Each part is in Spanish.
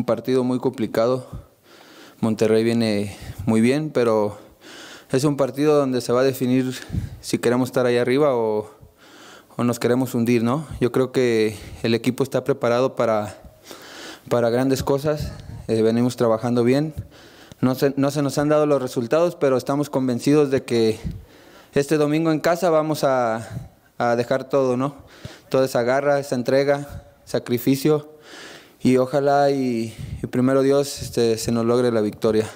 un partido muy complicado. Monterrey viene muy bien, pero es un partido donde se va a definir si queremos estar ahí arriba o, nos queremos hundir, ¿no? Yo creo que el equipo está preparado para, para grandes cosas, eh, venimos trabajando bien, no se, no se nos han dado los resultados, pero estamos convencidos de que este domingo en casa vamos a, dejar todo, ¿no? Toda esa garra, esa entrega, sacrificio y ojalá y, primero Dios este, se nos logre la victoria.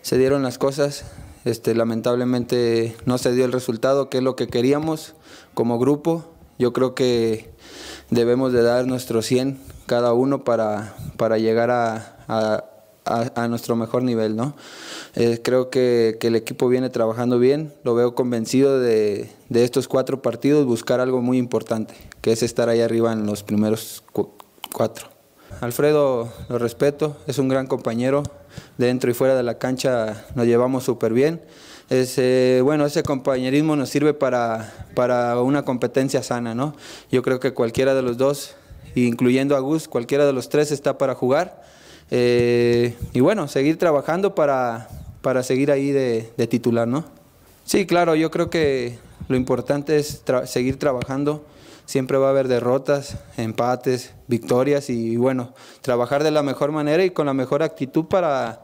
Se dieron las cosas, este, lamentablemente no se dio el resultado, que es lo que queríamos como grupo. Yo creo que debemos de dar nuestro 100 cada uno para, para llegar a, nuestro mejor nivel. ¿no? Eh, creo que, el equipo viene trabajando bien, lo veo convencido de, de estos cuatro partidos, buscar algo muy importante, que es estar ahí arriba en los primeros cuatro. Alfredo lo respeto, es un gran compañero, dentro y fuera de la cancha nos llevamos súper bien. Ese, bueno, ese compañerismo nos sirve para, una competencia sana, ¿no? Yo creo que cualquiera de los dos, incluyendo a Gus, cualquiera de los tres está para jugar. Eh, y bueno, seguir trabajando para, seguir ahí de, titular, ¿no? Sí, claro, yo creo que lo importante es seguir trabajando siempre va a haber derrotas, empates, victorias y, bueno, trabajar de la mejor manera y con la mejor actitud para,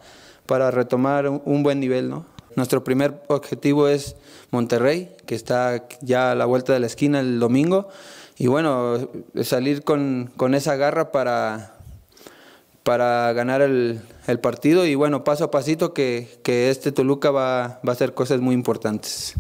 retomar un, buen nivel, ¿no? Nuestro primer objetivo es Monterrey, que está ya a la vuelta de la esquina el domingo. Y bueno, salir con, esa garra para, para ganar el, partido. Y bueno, paso a pasito que, este Toluca va, va a hacer cosas muy importantes.